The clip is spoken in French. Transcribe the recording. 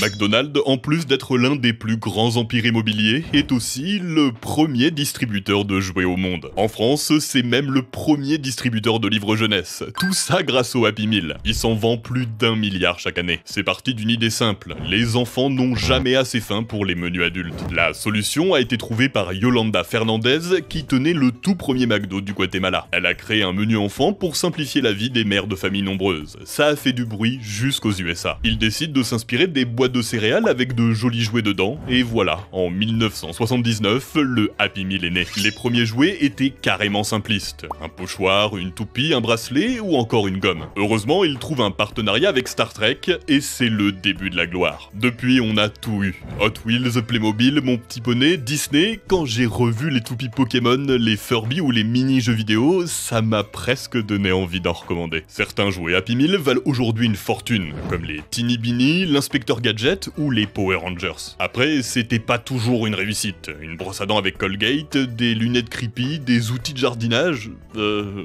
McDonald's, en plus d'être l'un des plus grands empires immobiliers, est aussi le premier distributeur de jouets au monde. En France, c'est même le premier distributeur de livres jeunesse. Tout ça grâce au Happy Meal. Il s'en vend plus d'un milliard chaque année. C'est parti d'une idée simple. Les enfants n'ont jamais assez faim pour les menus adultes. La solution a été trouvée par Yolanda Fernandez, qui tenait le tout premier McDo du Guatemala. Elle a créé un menu enfant pour simplifier la vie des mères de familles nombreuses. Ça a fait du bruit jusqu'aux USA. Ils décident de s'inspirer des boîtes de céréales avec de jolis jouets dedans, et voilà, en 1979, le Happy Meal est né. Les premiers jouets étaient carrément simplistes. Un pochoir, une toupie, un bracelet ou encore une gomme. Heureusement, il trouve un partenariat avec Star Trek, et c'est le début de la gloire. Depuis, on a tout eu. Hot Wheels, Playmobil, Mon Petit Poney, Disney, quand j'ai revu les toupies Pokémon, les Furby ou les mini-jeux vidéo, ça m'a presque donné envie d'en recommander. Certains jouets Happy Meal valent aujourd'hui une fortune, comme les Tiny Bini l'inspecteur Gadget Jet ou les Power Rangers. Après, c'était pas toujours une réussite. Une brosse à dents avec Colgate, des lunettes creepy, des outils de jardinage... Euh...